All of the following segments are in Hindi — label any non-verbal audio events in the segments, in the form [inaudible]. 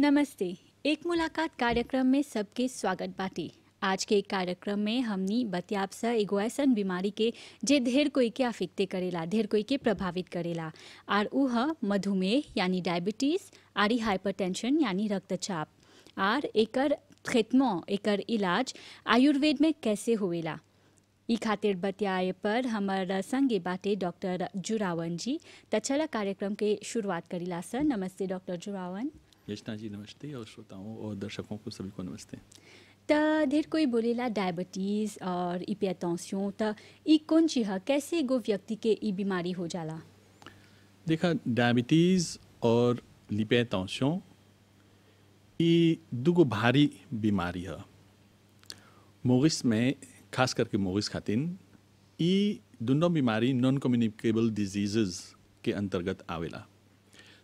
नमस्ते एक मुलाकात कार्यक्रम में सबके स्वागत बाटी आज के कार्यक्रम में हमनी बतियापसा ऐसा बीमारी के जे ढेर कोई के अफेक्टे करेला ढेर कोई के प्रभावित करेला आर उ मधुमेह यानी डायबिटीज आरी हाइपरटेंशन यानी रक्तचाप आर एकर खेतमो एकर इलाज आयुर्वेद में कैसे होवेला ई खातिर बतियाए पर हमार संगे बाटे डॉक्टर जुरावन जी तछला कार्यक्रम के शुरुआत करीला सर नमस्ते डॉक्टर जुरावन यशना जी नमस्ते और श्रोताओं और दर्शकों को सभी को नमस्ते त धेर कोई बोलेला डायबिटीज़ और इपियातौसियों त कौन ची है कैसे गो व्यक्ति के ई बीमारी हो जाला देखा डायबिटीज़ और लिपियातौसियों ई दुगो भारी बीमारी है मोगिस में खास करके मोगिस खातिन ई दोनों बीमारी नॉन कम्युनिकेबल डिजीजेज के अंतर्गत आवेला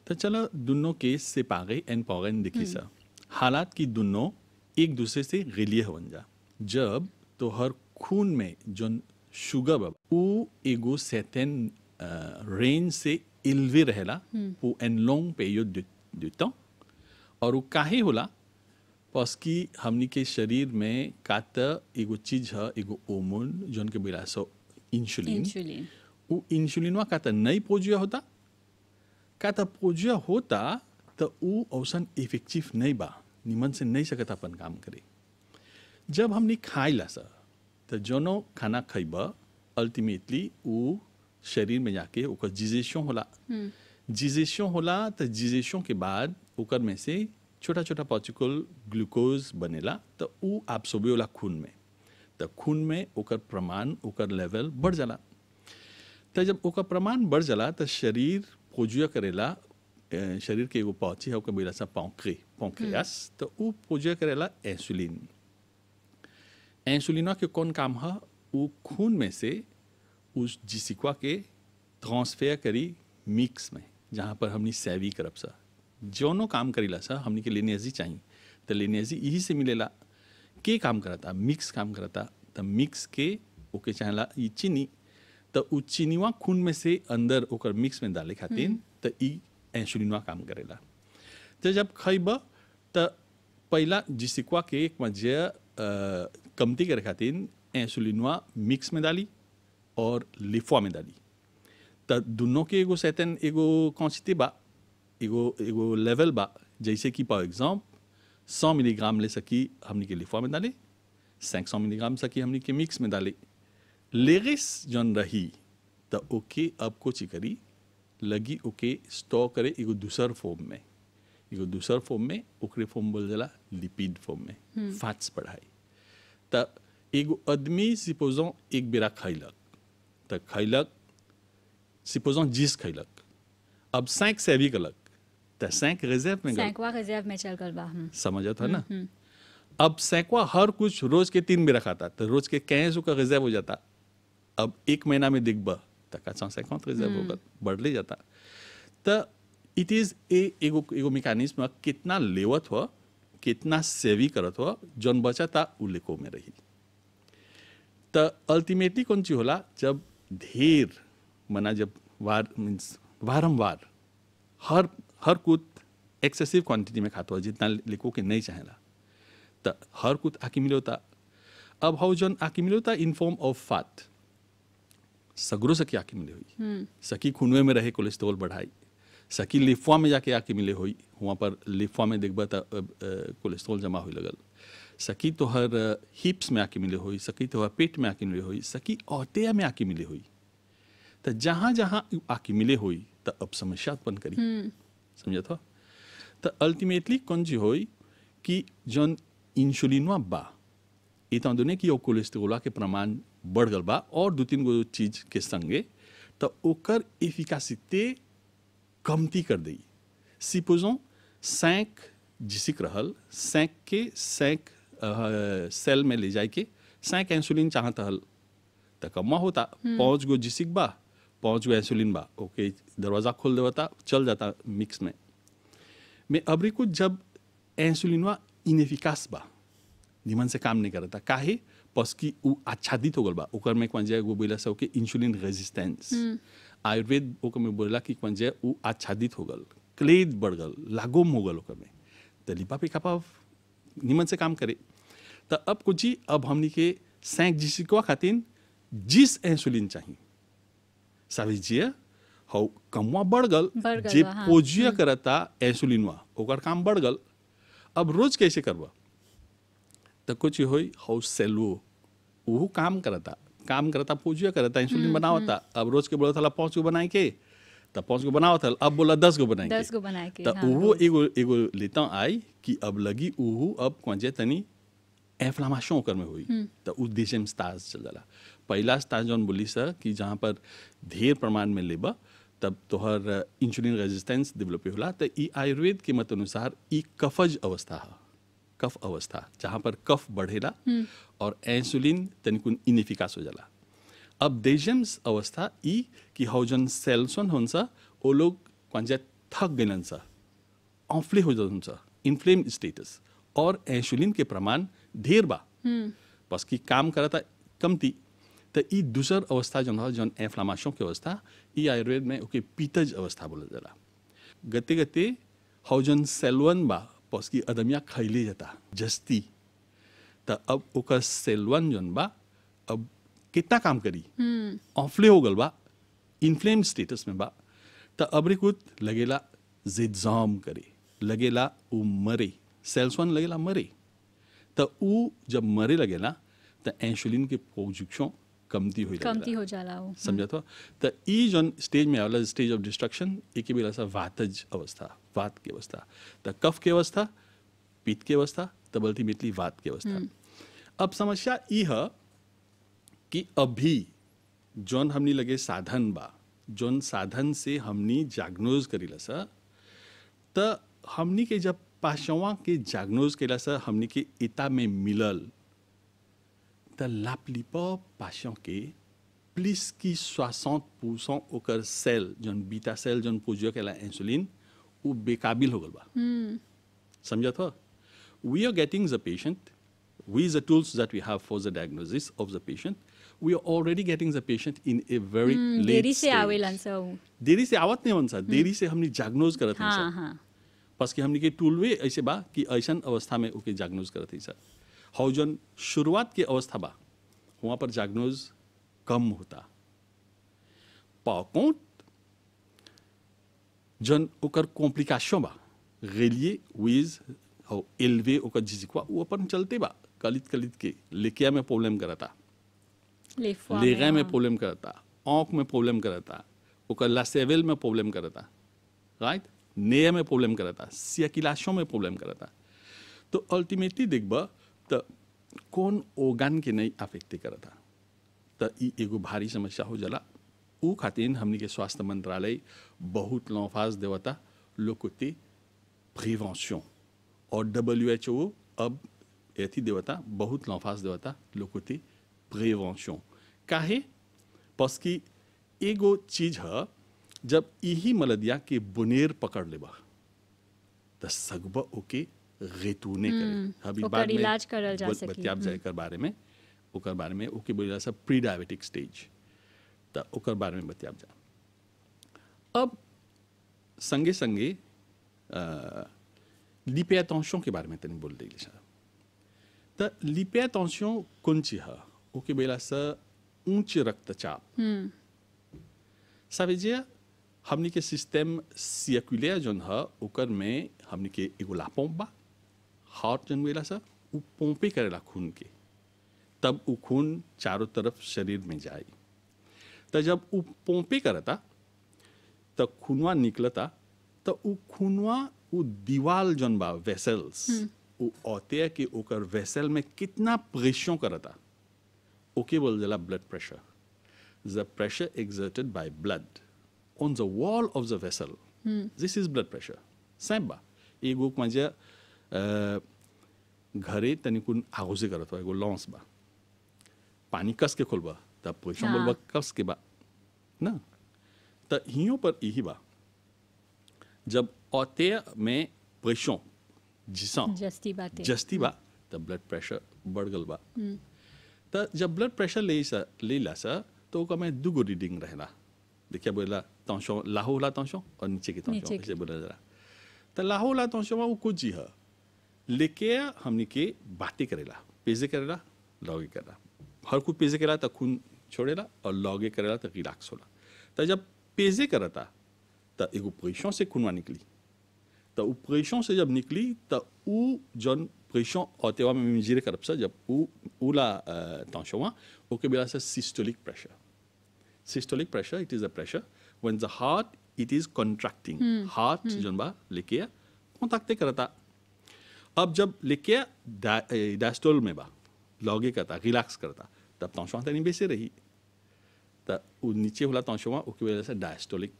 त्याला तो दुन्नो केस से पागे एन देखी हम्म। सा हालात की दोनों एक दूसरे से गिलिये हवन जा जब तो हर खून में जो शुगर बब वो एगो सेतेन रेंज से इल्वे रहेला वो एन लॉन्ग पे यो देता और वो काहे होला की हमनी के शरीर में कात एगो चीज है एगो ओमोन जोन के बिलासो इंसुलिन इंसुलिन वो इंसुलिनवा कात नहीं पहुंचिया होता કાં तब પૂજ્ય होता तो ऊ औसन इफेक्टिव नहीं बा निमन से नहीं सकता अपन काम करे जब हमने खाइला सा तो जोनो खाना खैब अल्टीमेटली ऊ शरीर में जाके ओकर जिजेशों होला जिजेशों होला तो जिजेशों के बाद ओकर में से छोटा छोटा पॉचिकल ग्लूकोज बनेला तो ऊ एब्सोर्बे होला खून में तो खून में ओकर प्रमाण ओकर लेवल बढ़ जाला तो जब ओकर प्रमाण बढ़ जाला तो शरीर produzia aquela é, xerir que eu pote é o que me dá pâncre, pâncreas, então o produzia aquela insulina. Insulina que com camha o खून में से उस जिसिक्वा के ट्रांसफेयर करी मिक्स में जहाँ पर हमने सैवी करब सा जोनो काम करीला सा हमने के लिनियजी चाहिए तो लिनियजी यही से मिलेला के काम करता मिक्स काम करता तो मिक्स के ओके चाहेला ये चीनी तो उ चीनीवा खून में से अंदर ओकर मिक्स में डाले खातिर तो ई इंसुलिनवा काम करेला तो जब खैब त पहला जिसिकवा के एक मजे कमती करे खातिर इंसुलिनवा मिक्स में डाली और लिफ्वा में डाली तो दोनों के एगो सैतन एगो कौशिते बा एगो एगो लेवल बा जैसे कि फॉर एग्जाम सौ मिलीग्राम ले सकी हमने के लिफ्वा में डाली सैंक सौ मिलीग्राम सकी हमने के मिक्स में डाली लेगिस जन रही त ओके अब कुछ करी लगी ओके स्टॉ करे एगो दूसर फॉर्म में एगो दूसर फॉर्म में ओकरे फॉर्म बोल जला लिपिड फॉर्म में हम्म। फैट्स पढ़ाई त एगो आदमी सिपोजों एक बेरा खैलक त खैलक सिपोजों जीस खैलक अब सैंक सेवी कलक त सैंक रिजर्व में सैंकवा रिजर्व में चल गल बा हम्म। समझत है ना हम्म, अब सैकवा हर कुछ रोज के तीन बेरा खाता तो रोज के कैसे का रिजर्व हो जाता अब एक महीना में देख ब ताका सेकोंत रिजर्व होगा हम्म। बढ़ले जाता तो इट इज ए एगो एगो मिकानिज्म कितना लेवत हो कितना सेवी करत हो जौन बचता उ लेको में रही तो अल्टीमेटली कौन चीज होला जब ढेर मना जब वार मीन्स वारंवार हर हर कुछ एक्सेसिव क्वांटिटी में खाता हो जितना लेको के नहीं चाहेला तो हर कुछ आके मिलोता अब हाउ जौन आके मिलोता इन फॉर्म ऑफ फाट सगरों से आके मिले हुई हम्म। सकी खुनवे में रहे कोलेस्ट्रोल बढ़ाई सकी लिफ्वा में जाके आके मिले हुई वहाँ पर लिफ्वा में देखबा कोलेस्ट्रोल जमा हुई लगल सकी तोहर हिप्स में आके मिले हुई सकी तोहर पेट में आके मिले हुई सकी औतया में आके मिले हुई तो जहाँ जहाँ आके मिले हुई तो अब समस्या उत्पन्न करी हम्म। समझा था तो अल्टीमेटली कौन जी हो कि जो इंसुलिनवा बा ये तो की कोलेस्ट्रोल के प्रमाण बढ़ गल बा और दू तीन गो चीज के संगे तो ओकर एफिकासिते कमती कर दी सिपोजों सैंक जिसिक रहल सैंक के सैंक सेल में ले जाए के सैंक इंसुलिन चाहत रहल तो कम्मा होता हम्म। पाँच गो जिसिक बा पाँच गो इंसुलिन बा ओके दरवाज़ा खोल देवता चल जाता मिक्स में मैं अबरी कुछ जब इंसुलिनवा इनफिकास बा निमन से काम नहीं करता काहे पस्की उ आच्छादित हो गल बा ओकर में कौन जाए बोला सब के इंसुलिन रेजिस्टेंस आयुर्वेद ओकर में बोला कि कौन जाए उ आच्छादित हो गल क्लेद बढ़ गल लागो लागोम गल ओकर में तो लिपा पे खापा निमन से काम करे तो अब कुछ ही अब हमनी के सैंक जिसको खातिन जिस इंसुलिन चाहिए समझिए हो कमवा बढ़ गल जे पोजिया करता इंसुलिनवा ओकर काम बढ़ गल अब रोज कैसे करवा तकोची होई हाऊस सेलवो वह काम करता काम करता पूजिया करता इंसुलिन हम्म, बनावता हम्म। अब रोज के बोलता था पाँच गो बनाए के त पाँच गो बनावत था अब बोला दस गो बनाए दस गो के हाँ। एगो एगो लेता आई कि अब लगी वह अब कौन तनी एफ्लामाशों ओकर में हुई हम्म। तो उस देश में स्टार्स चल जाला पहला स्टार्स जो बोली सर कि जहाँ पर ढेर प्रमाण में लेब तब तोहर इंसुलिन रेजिस्टेंस डेवलप होला तो ई आयुर्वेद के मत अनुसार ई कफज अवस्था है कफ अवस्था जहाँ पर कफ बढ़ेला हम्म। और इंसुलिन तनिकुन इनिफिकास हो जाला अब देजम्स अवस्था ई कि हौ जन सेल्सन हुन्छ ओ लोग कन्जा थक गइलन छ अफ्ले हो हुन्छ इन्फ्लेम स्टेटस और इंसुलिन के प्रमाण ढेर बा हम्म। बस कि काम करता कमती तो ई दूसर अवस्था जन जन एफ्लामाशों के अवस्था ई आयुर्वेद में ओके पीतज अवस्था बोला जाला गते गते हौ जन सेलवन बा पोस्की अदमिया खैले जाता जस्ती त अब ओकर सेलवन जोन बा अब कितना काम करी हम्म। ऑफले हो गल बा इन्फ्लेम स्टेटस में बा त अबरे कुछ लगेला जिद्जाम करे लगेला उ मरे सेल्सवन लगेला मरे त उ जब मरे लगेला त एंशुलिन के पोजुक्षों कमती हुई कमती हो जाला हम्म। समझा तो त तो ई जन स्टेज में आवेला स्टेज ऑफ डिस्ट्रक्शन एके बेला सा वातज अवस्था वात के अवस्था त तो कफ के अवस्था पीत के अवस्था त तो बल्ती मितली वात के अवस्था हम्म। अब समस्या ई है कि अभी जौन हमनी लगे साधन बा जौन साधन से हमनी जागनोज करीला सा त हमनी के जब पाशवा के जागनोज कैला सा हमनी के इता में मिलल તો લાપલી પર પાછો કે પ્લીસ કી 60% ओकर सेल जन बीटा सेल जन पूजो केला इंसुलिन उ बेकाबिल हो hmm. samjha tha we are getting the patient with the tools that we have for the diagnosis of the patient we are already getting the patient in a very hmm, late देरी से आवेलन सब देरी से आवत नहीं बनसा देरी से हमने डायग्नोज करत हैं सर हां हां हमने के टूल वे ऐसे बा कि ऐसन अवस्था में ओके डायग्नोज करत हैं सर हौजन शुरुआत की अवस्था बा वहाँ पर जागनोज कम होता पाकोट जन ओकर कॉम्प्लिकेशन बा रेलिए वीज हो एलवे ओकर झिझिकवा वो अपन चलते बा कलित कलित के लेकिया में प्रॉब्लम करता लेगा में प्रॉब्लम हाँ। करता आँख में प्रॉब्लम करता ओकर लासेवेल में प्रॉब्लम करता राइट नेया में प्रॉब्लम करता सियाकिलाशों में प्रॉब्लम करता तो अल्टीमेटली देखबा कौन कोन ओगान के नहीं अफेक्ट करता तो एगो भारी समस्या हो जला ऊ खातिर हमने के स्वास्थ्य मंत्रालय बहुत लौफाज देवता लोकोति प्रिवेंशन और डब्ल्यू एच ओ अब एथी देवता बहुत लौफाज देवता लोकोति प्रिवेंशन काहे पस की एगो चीज है जब यही मलदिया के बुनेर पकड़ लेबा तो सगबा ओके हम्म, रेतूने अभी बाद में इलाज करल जा सकी बतियाब जाए हम्म। कर बारे में ओकर बारे में ओके बोल सब प्री डायबिटिक स्टेज त ओकर बारे में बतियाब जा अब संगे संगे लिपियातंशों के बारे में तनी बोल दी त लिपियातंशों कौन ची है ओके बोला स उच्च रक्तचाप हम्म। समझिए हमने के सिस्टम सियकुलर जौन है ओकर में हमने के एगो लापोम बा हॉट जनवेला सा उ पोंपे करेला खून के तब उ खून चारों तरफ शरीर में जाए तो जब उ पोंपे करता तब खूनवा निकलता तो उ खूनवा उ दीवाल जन बा वेसल्स हम्म। उ औते कि ओकर वेसल में कितना प्रेशर करता ओके बोल जला blood pressure the pressure exerted by blood on the wall of the vessel this is blood pressure साहेब बा एक बुक म्हणजे घरे तनिक आगोजी करत लॉन्स बा पानी कस के खोलबा तब पोजिशन हाँ। कस के बा ना त हियो पर यही बा जब औते में पैसों जिसा जस्ती बाते जस्ती बा तब ब्लड प्रेशर बढ़ गल बा हम्म। त जब ब्लड प्रेशर ले सा ले ला सा तो ओका में दुगो रीडिंग रहना देखिए बोला तंशो लाहो ला तंशो और नीचे की तंशो ऐसे बोला जरा में वो कुछ ही है हमने के बाते करेला पेजे करेला लॉगे करेला हर कुछ पेजे करेला तो खून छोड़ेला और लॉगे करेला त रिलैक्स होला तो जब पेजे करता तो एगो प्रेशों से खूनवा निकली तो उ से जब निकली तो उ जन और औतेवा में मिजीर करप से जब उ उला तांशोवा ओके बिला से systolic pressure systolic pressure it is a pressure when the heart it is contracting heart जनबा लेके कॉन्टैक्ट करता अब जब लिख के डास्टोल में बा लॉगे करता रिलैक्स करता तब तौशवा तीन तो बेसे रही तो नीचे होला तौशवा उसकी वजह से डायस्टोलिक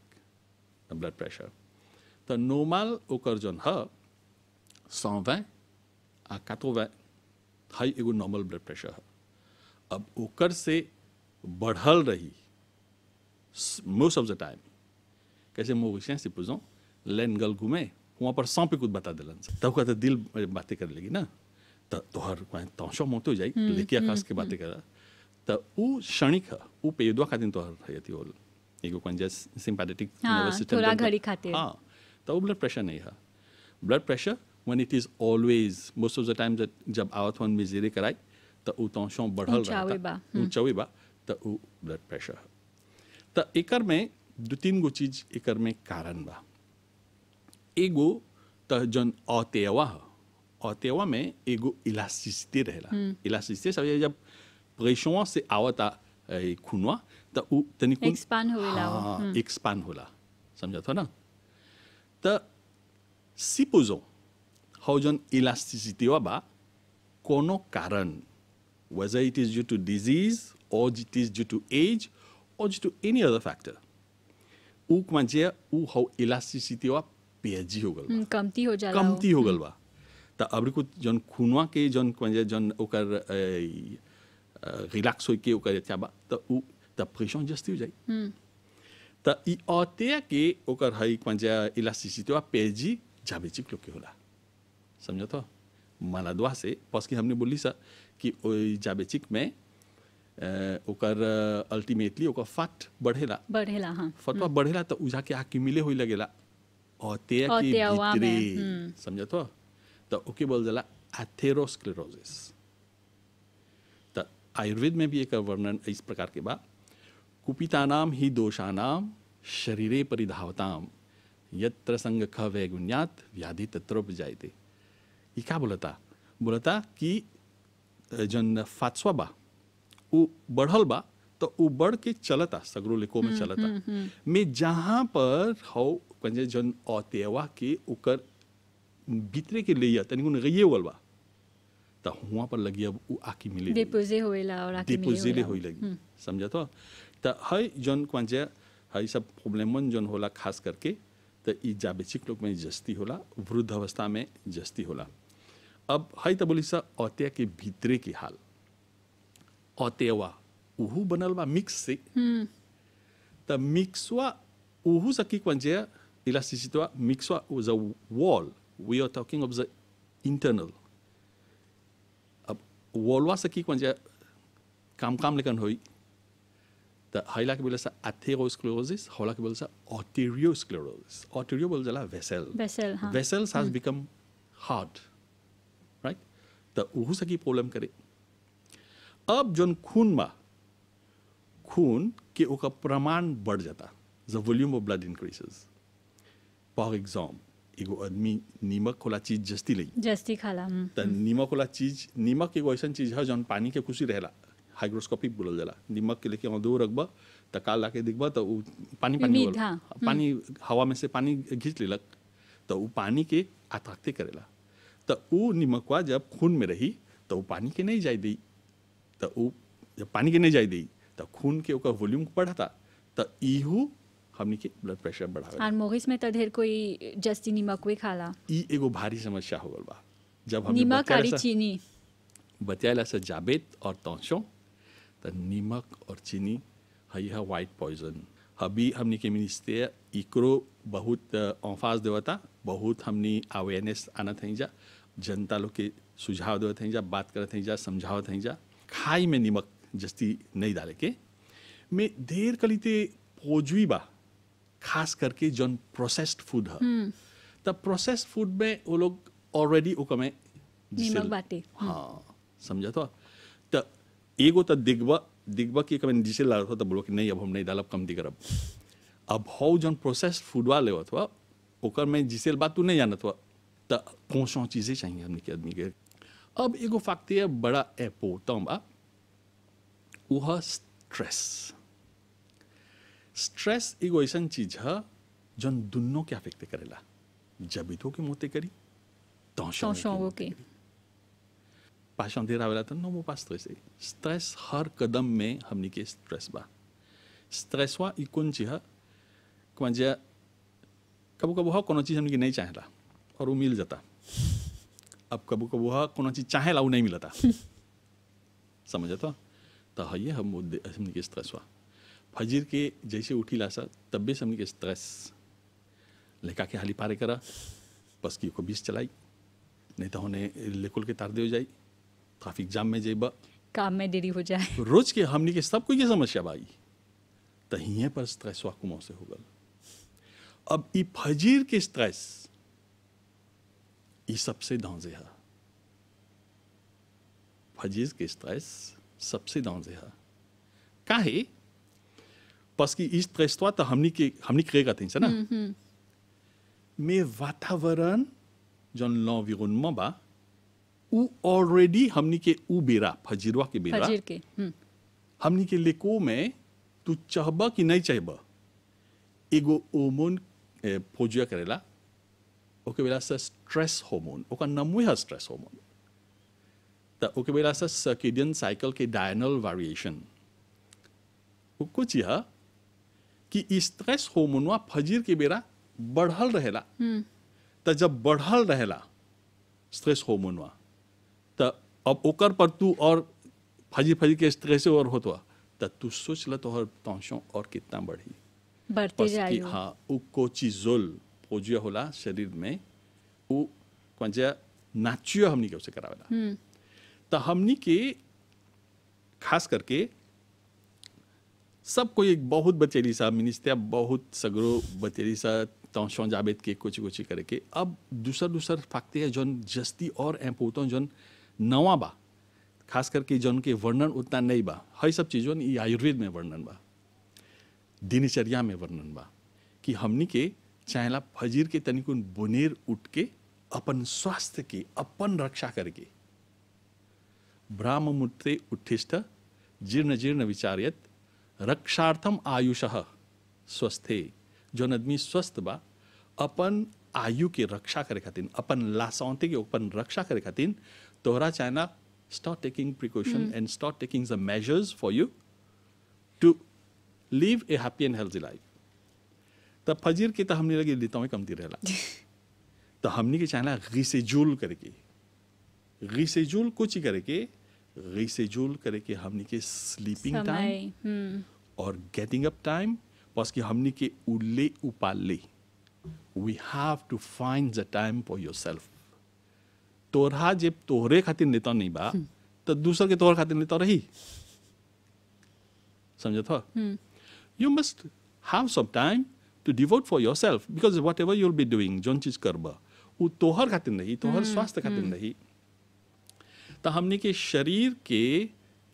ब्लड प्रेशर तो नॉर्मल ओकर जो है सौ वै आ कतो वै हाई एगो नॉर्मल ब्लड प्रेशर है अब ओकर से बढ़ल रही मोस्ट ऑफ द टाइम कैसे मोह से पूछो लेनगल घूमे वहाँ पर सौंपे कुछ बता दिलन तब कहते दिल बातें कर लेगी ना तो तोहर तौशो मोते हो जाई हम्म, लेकिया आकाश हम्म, के बातें हम्म। करा तो वो क्षणिक है वो पेयुदवा खातिर तोहर यति होल एगो कौन जैसे सिंपैथेटिक नर्वस हाँ, सिस्टम थोड़ा घड़ी खाते हाँ तो वो ब्लड प्रेशर नहीं है blood pressure when it is always most of the time जब आवत वन मेजरे कराई तो वो तौशो बढ़ल रहता ऊंचावे बा तो वो ब्लड प्रेशर तो एकर में दो तीन गो चीज एकर में कारण बा ego ta jan atewa atewa me ego elasticité rela mm. elasticité ça veut dire pression awata et eh, kunwa ta u tani expand hula, la ah, hmm. expand ho la na ta si poson how elasticité wa ba kono karan whether it is due to disease or it is due to age or due to any other factor u kwanje ou ho elasticité wa पीएचजी हो गल हम्म, कमती हो जाला कमती हो हम्म। गल बा त अबरी कुछ जन खुनवा के जन जन ओकर रिलैक्स होई के ओकर बा त उ त प्रेशर जस्ती हो जाई त ई अते के ओकर हाई पंजा इलास्टिसिटी वा पीएचजी जाबे चिप के होला समझो तो मालादवा से पस की हमने बोली सा कि ओ जाबेचिक में ओकर अल्टीमेटली ओकर फट बढ़ेला बढ़ेला हाँ फटवा हम्म। बढ़ेला तो उजा के आके मिले हुई लगेला आयुर्वेद में भी एक वर्णन इस प्रकार के बा कुपितानाम ही दोषानाम शरीरे परिधावताम यत्र संग ख वैगुण्यात व्याधि तत्र जायते ये क्या बोलता बोलता कि जन फातसवा बा वो बढ़ल बा तो वो बढ़ के चलता सगरो लेको में चलता मैं जहाँ पर हो quando जन otewa के उकर भीतरे के या तनिको रहिए वल बा त हुआ पर लगी अब वो आकी मिले डिपोजे ला और आकी डिपोजे ले होई लगी समझा तो त हई जन क्वांजे हई सब प्रॉब्लम प्रॉब्लमन जन होला खास करके त ई जाबेचिक लोग में जस्ती होला वृद्ध अवस्था में जस्ती होला अब हई त बोली सा औत्या के भीतरे की हाल औतेवा उहू बनल बा मिक्स से त मिक्सवा उहू सकी क्वांजे elasticity mixed with the wall. We are talking of the internal. अब वॉलवा सकी म्हणजे कामकाम लेखन होई तर हयलाक बोल आसा आथेरोस्क्लेरोसिस हवलाक बोल आसा ऑटेरियोस्क्लेरोसिस ऑटेरियो बोल जाला वेसेल वेसेल हाँ. Vessels has become hard right त उहू सकी प्रॉब्लम करे अब जोन खून मा खून के ओका प्रमाण बढ़ जाता the volume of blood increases par एग्जाम एगो आदमी नीमक वाला चीज जस्ती लई जस्ती खाला त नीमक वाला चीज नीमक एगो ऐसा चीज है जो पानी के खुशी रहला हाइग्रोस्कोपिक बोल जाला नीमक के लेके दूर रखब त काल लाके देखबा त उ पानी पानी पानी हवा में से पानी घींच लेलक त उ पानी के आत्महत्या करेला त उ नीमकवा जब खून में रही त उ पानी के नहीं जाय दी त उ जब पानी के नहीं जाय दी त खून के ओकर वॉल्यूम बढ़ता त इहू हमने के ब्लड प्रेशर बढ़ा और मोगिस में तधेर तो कोई जस्ती नीमक वे खाला ई एगो भारी समस्या हो गल बा जब हम नीमक कारी चीनी बचाएला से जाबेत और तौसो तो नीमक और चीनी है यह वाइट पॉइजन अभी हमने के मिनिस्टर इकरो बहुत ऑफास देवता बहुत हमने अवेयरनेस आना थी जा जनता लोग के सुझाव देवत थी जा बात करत थी जा समझावत थी जा खाई में नीमक जस्ती नहीं डाले के में देर कली ते पोजुई बा खास करके जो प्रोसेस्ड फूड है हम्म। तब प्रोसेस्ड फूड में वो लोग ऑलरेडी वो में नीमक बाटे हम्म। हाँ समझा तो एगो तो दिगबा दिगबा की कमे डिशे ला रहा बोलो कि नहीं अब हम नहीं डालब कम दिगरब अब हो जो प्रोसेस्ड फूड वाले हो ओकर में जिसे बात तू नहीं जाना तो कौन सौ चीज़ें चाहिए हमने के आदमी के अब एगो फैक्ट्री है बड़ा एपो तो वह वो स्ट्रेस स्ट्रेस एगो ऐसा चीज है जौन दुनों के अफेक्ट करेला जब जबितो के मोते करी तौशों के पास अंधेरा वाला तो नमो पास तो ऐसे स्ट्रेस हर कदम में हमने के स्ट्रेस बा स्ट्रेस वा इकोन चीह कमाजिया कबू कबू हाँ कौन चीज़ हमने नहीं चाहे ला और वो मिल जाता अब कबू कबू हाँ कौन चीज़ चाहे ला वो नहीं मिलता [laughs] समझ जाता तो हाँ ये हम हमने के स्ट्रेस वा फजीर के जैसे उठी लाशा तब्बे समझ के स्ट्रेस लेका के हाली पारे करा बस की को बीस चलाई नहीं तो होने लेकुल के तार दे हो जाई ट्रैफिक जाम में जेबा काम में देरी हो जाए रोज के हमने के सब कोई ये समस्या बाई तहिए तो पर स्ट्रेस वाकुमा से हो गल अब ई फजीर के स्ट्रेस ई सबसे दांजे हा फजीर के स्ट्रेस सबसे दांजे हा काहे इस तो हमने izstressota hamniki hamnik rega tinsa na me watawaran jon lo viron maba u already हमने के उ बेरा फजीरवा के बेरा फजीर के हम्म। हमने के लेको में तू चाहबा कि नहीं चाहबा एगो ओमोन फोजिया करेला ओके बेला सा स्ट्रेस होमोन ओका नमुए है स्ट्रेस होमोन तो ओके बेला सा सर्किडियन साइकिल के डायनल वेरिएशन कुछ यह कि स्ट्रेस होमोनवा फजीर के बेरा बढ़ल रहेला तो जब बढ़ल रहेला स्ट्रेस होमोनवा तो अब ओकर पर तू और फजी फजी के स्ट्रेस और होतवा तो तू सोच ल तोहर तौसों और कितना बढ़ी बढ़ती जाई हाँ कोची कोचिजोल पोजिया होला शरीर में उ कंजा नाचियो हमनी के उसे करावेला तो हमनी के खास करके सबको एक बहुत बचेरी सा मिनिस्त्या बहुत सगरो बचेरी सा तौशों जाबेद के कुछ कुछ करके अब दूसर दूसर फाकते है जौन जस्ती और एम्पोतों जौन नवा बा खास करके जौन के वर्णन उतना नहीं बा हई सब चीज़ों ये आयुर्वेद में वर्णन बा दिनचर्या में वर्णन बा कि हमनी के चाहेला फजीर के तनिकुन बुनेर उठ के अपन स्वास्थ्य के अपन रक्षा करके ब्राह्म मुठते उठिष्ठ जीर्ण जीर्ण विचारियत रक्षार्थम आयुष स्वस्थे जौन आदमी स्वस्थ बा अपन आयु के रक्षा करे खातिर अपन लासौते के अपन रक्षा करे खातिर तोहरा चाहे ना taking taking precaution and stop taking the measures for you to live a happy and healthy life तब फजीर के तो हमने लगी देता हूँ कमती रहला [laughs] तो हमने के चाहना गिसेजूल करके रिसेजूल कुछ करके रिसेजुल करे के हमने के स्लीपिंग टाइम और गेटिंग अप टाइम पास कि हमने के उल्ले उपाले we have to find the time for yourself तोहरा जब तोहरे खातिर नेता नहीं बा हम्म। तो दूसरे के तोहर खातिर नेता रही समझत you must have some time to devote for yourself because whatever you'll be doing जौन चीज करबा वो तोहर खातिर नहीं तोहर हम्म, स्वास्थ्य खातिर हम्म। नहीं तो हमने के शरीर के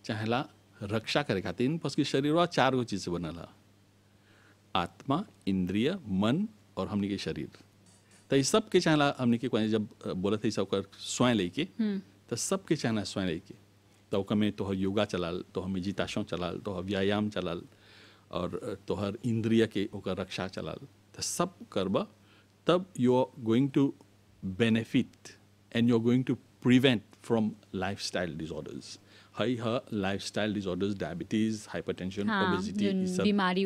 चाहेला रक्षा करे खातिर शरीर शरीरवा चार गो चीज़ से बनल है आत्मा इंद्रिय मन और हमने के शरीर तो इस सब के चाहला हमने के जब बोले थे सब स्वयं लेके हम्म। तो सब के चाहना स्वयं लेके तो में तोहर योगा चलाल तोहर मेजिताशन चलाल तोहर व्यायाम चलाल और तोहर इंद्रिय के ओकर रक्षा चलाल तो सब करब तब you are going to benefit and you are going to prevent from lifestyle disorders हई ह lifestyle disorders diabetes hypertension obesity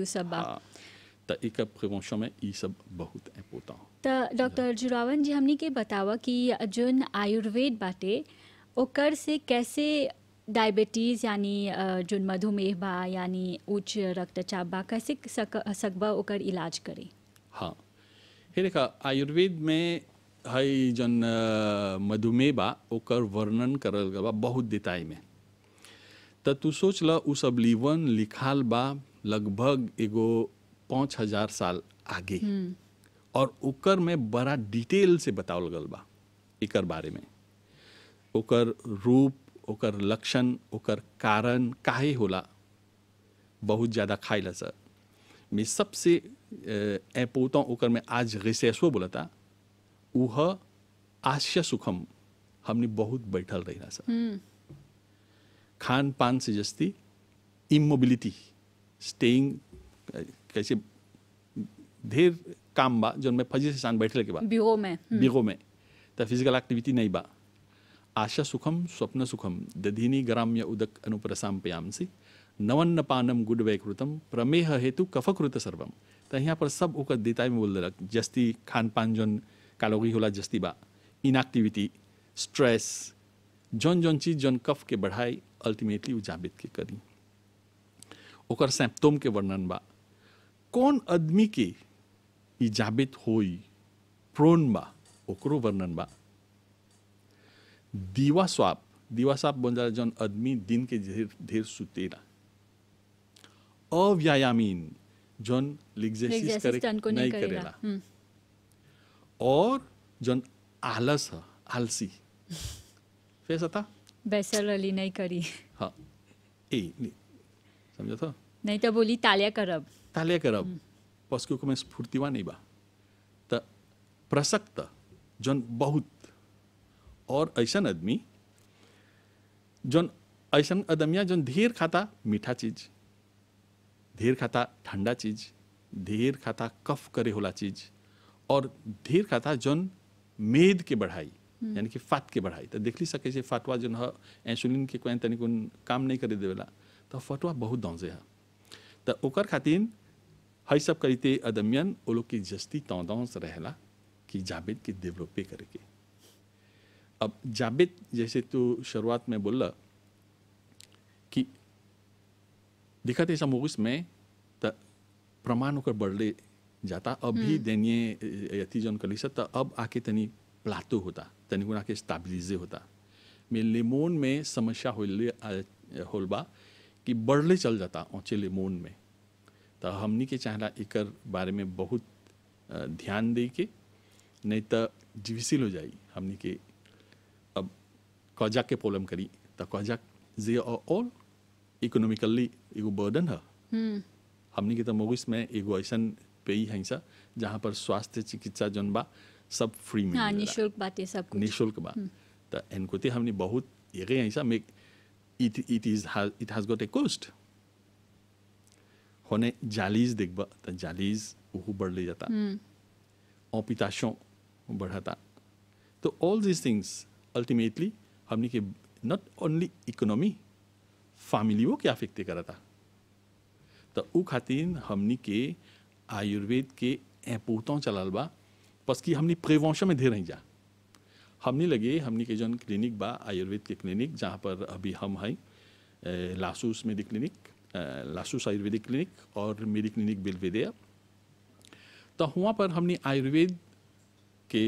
ई सब एक प्रिवेंशन में ई सब बहुत ऐं पोता डॉक्टर जुरावन जी हमने के बतावा कि जोन आयुर्वेद बाटे ओकर से कैसे डायबिटीज़ यानी जो मधुमेह बा यानी उच्च रक्तचाप बा कैसे सक सकबा ओकर इलाज करें हाँ हे देखा आयुर्वेद में हई जन मधुमेह बा वर्णन करल बा बहुत दिताई में तू सोच ल उ सब लीवन लिखाल बा लगभग एगो पाँच हजार साल आगे हम्म। और उकर में बड़ा डिटेल से बतावल गल बा एक बारे में उकर रूप उकर लक्षण उकर कारण काहे होला बहुत ज़्यादा खाइला सर मैं सबसे एपोता में आज रिसेसो बोलता उह आश्य सुखम हमने बहुत बैठल रहना सर हम्म। खान पान से जस्ती इमोबिलिटी स्टेइंग कैसे ढेर काम बा जो मैं फजी से शान बैठल के बाद बिगो में हम्म। बिगो में तो फिजिकल एक्टिविटी नहीं बा आशा सुखम स्वप्न सुखम दधिनी ग्राम्य उदक अनुप्रसाम पयांसी नवन्न पानम गुड वैकृतम प्रमेह हेतु कफकृत सर्वम तो यहाँ पर सब ओकर देता में बोल दे रख जस्ती खान पान जौन kalori होला जस्ती बा इनएक्टिविटी स्ट्रेस जौन जौन चीज जौन कफ के बढ़ाई अल्टीमेटली उजाबित के करी ओकर सैम्पटोम के वर्णन बा कौन आदमी के इजाबित होई प्रोन बा ओकरो वर्णन बा दीवा स्वाप दीवा स्वाप बन जाला जौन आदमी दिन के ढेर ढेर सुते सुतेला अव्यायामीन जौन लिग्जेसिस करे नहीं, नहीं करेला करे और जो आलस ह आलसी फेस आता बेसर अली नहीं करी हाँ ए समझा था नहीं तो बोली तालिया करब तालिया करब हम्म। पस्क्यू को मैं स्फूर्तिवा नहीं बा तो प्रसक्त जौन बहुत और ऐसा आदमी जौन ऐसा आदमिया जौन ढेर खाता मीठा चीज ढेर खाता ठंडा चीज ढेर खाता कफ करे होला चीज़ और ढेर कथा जन मेद के बढ़ाई यानी कि फात के बढ़ाई तो देख ली सके से फाटवा जो है इंसुलिन के कोई तनिक काम नहीं करे देवेला तो फटवा बहुत दौजे है तो ओकर खातिर हई सब करीते अदम्यन वो लोग की जस्ती तौदौस रहला कि जावेद के डेवलपे करके अब जावेद जैसे तो शुरुआत में बोल कि दिखत समूह में तो प्रमाण बढ़ले जाता अब भी अभी हम्म। देनिये यतिजन कलिसा त अब आके तनी प्लातो होता तनी गुण आके स्टाबिलिजे होता मैं लेमोन में समस्या हो होलबा कि बढ़ले चल जाता ऊँचे लेमोन में तो हमनी के चाहला एक बारे में बहुत ध्यान दे के नहीं तो डिफिसिल हो जाई हमनी के अब कौजा के प्रॉब्लम करी तो कौजा जे और इकोनॉमिकली एगो बर्डन है हम्म। हमनी के तो मोगिस में एगो ऐसा पे ही है सर जहाँ पर स्वास्थ्य चिकित्सा जन बा सब फ्री में हाँ, निशुल्क बातें सब कुछ निशुल्क बा हम्म। तो एनकोते हमने बहुत ये गए ऐसा make it it is it has got a cost होने जालीज देख बा तो जालीज ऊहू बढ़ ले जाता अपिताशों हम्म। बढ़ाता तो ऑल दिस थिंग्स अल्टीमेटली हमने के नॉट ओनली इकोनॉमी फैमिली फैमिलियों के अफेक्ट था तो ऊ खातिर हमनी के आयुर्वेद के ऐं पोहतां चलल बा कि हमने प्रेवंश में धेर ही जा हमने लगे हमने के जन क्लिनिक बा आयुर्वेद के क्लिनिक जहाँ पर अभी हम हैं लासूस मेरी क्लिनिक लासूस आयुर्वेदिक क्लिनिक और मेरी क्लिनिक बेलवेदिया तो वहाँ पर हमने आयुर्वेद के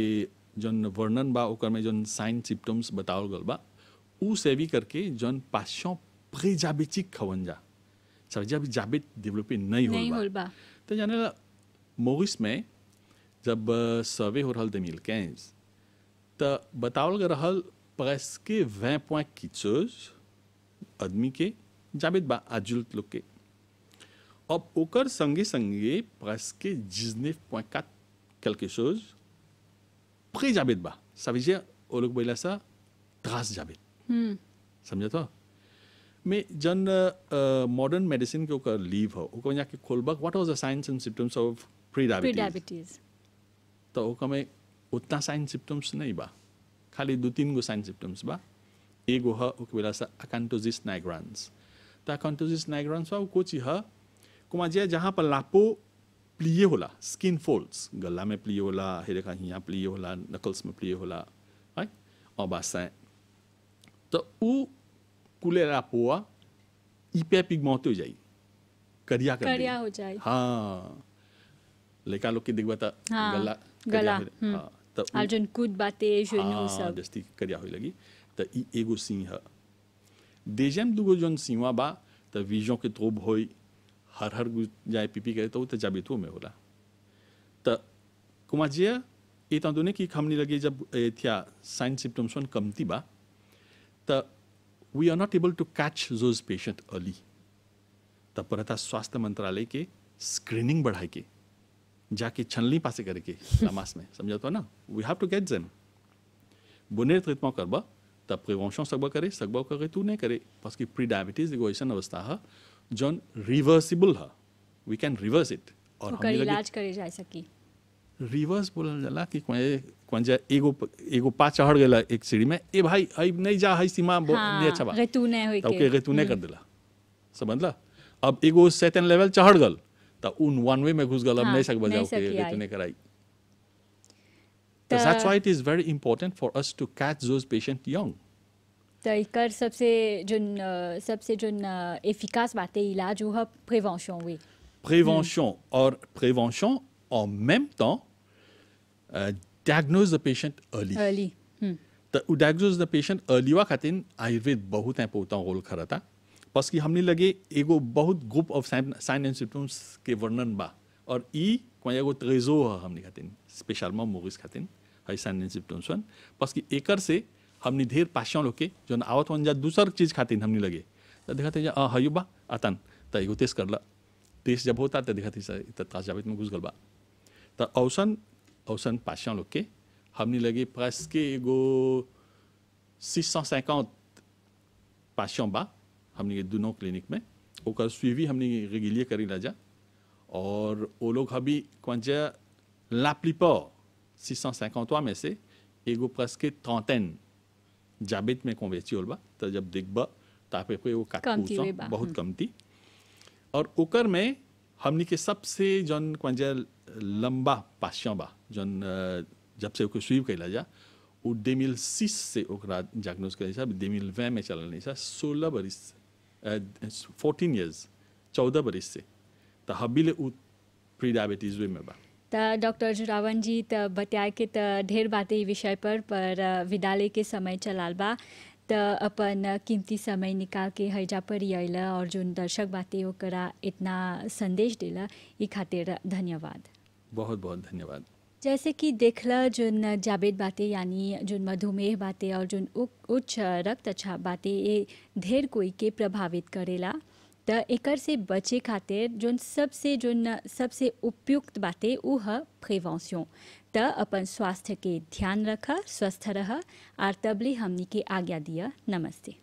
जन वर्णन बा ओकर में जन साइन सिम्टम्स बताओ गल बा उ सेवी करके जन पाशों प्रेजाबिचिक खवन जा सगळ्या जाबीत डेवलपिंग नहीं होल नहीं बा तो जाने मोगिस में जब सर्वे हो रहा थे कैंस तो बतावल गए रहल प्रेस के वै पॉइंट कीचोज आदमी के जाबित बा आजुलत लोग के अब ओकर संगे संगे प्रेस के जिजने पॉइंट का quelque chose pré-diabète bas. Ça veut dire, au lieu de ça, trace diabète. Hmm. Ça me में जन मॉडर्न मेडिसिन के ऊपर लीव हो ओकर जाके बक what was the signs and symptoms of prediabetes तो ओकर में उतना साइंस सिम्टम्स नहीं बा खाली दो तीन गो साइंस सिम्टम्स बा एगो है ओके बेला सा अकांटोजिस नाइग्रांस तो अकांटोजिस नाइग्रांस बा कोची ह कुमाजिया जहाँ पर लापो प्लिए होला स्किन फोल्ड्स गला में प्लिए होला हे देखा यहाँ प्लिए होला नकल्स में प्लिए होला है और बासाएँ तो ऊ कुलेरा पोआ इपे पिगमौते हो जाई करिया कर करिया हो जाई हाँ लड़का लोग की दिखवा था हाँ, गला गला हाँ तो आ जन कुद बाते जनु सब दस्ती करिया होई लगी तो ई एगो सिंह देजम दुगो जन सिंहा बा तो विजों के तोब होई हर हर जाए पीपी करे तो तो जाबितो में होला तो कुमाजिया ये तो दोने की खमनी लगी जब थिया साइन सिम्टम्स कमती बा तो we are not able to catch those patient early तब पर था स्वास्थ्य मंत्रालय के स्क्रीनिंग बढ़ाए के जाके छनली पासे करके नमाज में समझा तो ना we have to get them बुनेर तृतमा कर बा तब प्रिवेंशन सगबा करे सकबा करे तू नहीं करे बस की प्री डायबिटीज एक ऐसा अवस्था है जौन रिवर्सिबल है वी कैन रिवर्स इट और तो हम इलाज करे जा सकी रिवर्स बोला जला कि कोई म्हणजे एगो एगो पा चढ़ गया एक सीढ़ी में ए भाई अब नहीं जा हई सीमा हाँ, नहीं अच्छा बात रेतूने होई के रेतूने कर हम्म। देला समझला अब एगो सेकेंड लेवल चढ़ गल तो उन वन वे में घुस गल अब हाँ, नहीं सकबा जाओ के रेतूने कराई तो that's why it is very important for us to catch those patient young तो एकर सबसे जो सबसे जो एफिकास बात है इलाज वो है प्रिवेंशन वे प्रिवेंशन और prevention en même temps euh, diagnose the patient early. Early. Hmm. The diagnose the patient early वा खातिर आयुर्वेद बहुत है पोता रोल खरा था बस कि हमने लगे एगो बहुत group of sign and symptoms के वर्णन बा और ई कोई त्रेजो है हमने खातिर स्पेशल में मोगिस खातिर है साइन एंड सिम्टम्स वन बस कि एकर से हमने ढेर पाशन लोग के जो आवत वन जा दूसर चीज खातिर हमने लगे तो देखा था हयू बा आतन तो एगो तेस करला तेस जब होता तो देखा था तत्काल जावित में घुस गल बा तो औसन अवसन पाषाण लोग के हमने लगे presque एगो 650 पाषाण बा हमने दोनों क्लिनिक में ओकर सुइवी हमने रेगुलियर करी ला जा और वो लोग अभी क्वांजा लापलिपा 650 में से एगो presque trentaine जाबित में कॉन्वेची होल बा तो जब देखबा तापे पे वो काट बहुत कम थी और ओकर में हमने के सबसे जौन कंजा लंबा पाश्या बा जन जब से ओके स्वीप कैला जा वो डेमिल सिस सीस से ओकरा डायग्नोज कैल जा डेमिल मिल में चलल नहीं जा सोलह बरिस फोर्टीन ईयर्स चौदह बरिस से तो हबिले उ प्री डायबिटीज वे में बा त डॉक्टर जुरावन जी त बताया के त ढेर बातें विषय पर पर विद्यालय के समय चलाल बा तो अपन कीमती समय निकाल के हजा पर अल और जो दर्शक बाते ओकरा इतना संदेश दिल इ खातिर धन्यवाद बहुत बहुत धन्यवाद जैसे कि देखला जो जाबेद बातें यानी जो मधुमेह बातें और जो उच्च रक्तचाप बातें ये ढेर कोई के प्रभावित करेला तो एक से बचे खातिर जो सबसे जो सबसे उपयुक्त बातें उ है प्रिवेंसियों त अपन स्वास्थ्य के ध्यान रख स्वस्थ रह आर तबली हमनी के आज्ञा दिया नमस्ते